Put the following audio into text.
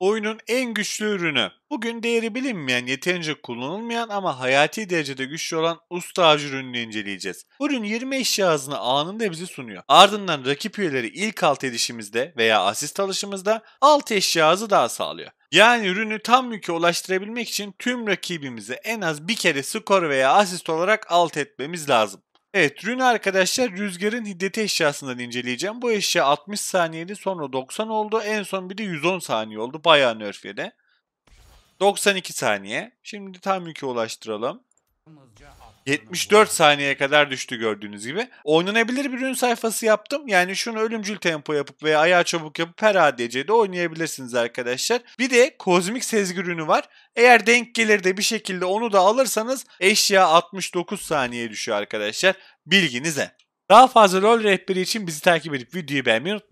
oyunun en güçlü ürünü. Bugün değeri bilinmeyen, yeterince kullanılmayan ama hayati derecede güçlü olan usta ağacı ürününü inceleyeceğiz. Ürün 20 eşya hızını anında bize sunuyor. Ardından rakip üyeleri ilk alt edişimizde veya asist alışımızda alt eşya hızı daha sağlıyor. Yani ürünü tam yüke ulaştırabilmek için tüm rakibimizi en az bir kere skor veya asist olarak alt etmemiz lazım. Evet rün arkadaşlar rüzgarın hiddeti eşyasından inceleyeceğim. Bu eşya 60 saniyeli sonra 90 oldu. En son bir de 110 saniye oldu. Bayağı nerf yedi. 92 saniye. Şimdi tam yükü ulaştıralım. 74 saniyeye kadar düştü gördüğünüz gibi. Oynanabilir bir ürün sayfası yaptım. Yani şunu ölümcül tempo yapıp veya ayağı çabuk yapıp her ADC'de oynayabilirsiniz arkadaşlar. Bir de kozmik sezgi ürünü var. Eğer denk gelir de bir şekilde onu da alırsanız eşya 69 saniye düşüyor arkadaşlar. Bilginize. Daha fazla rol rehberi için bizi takip edip videoyu beğenmeyi unutmayın.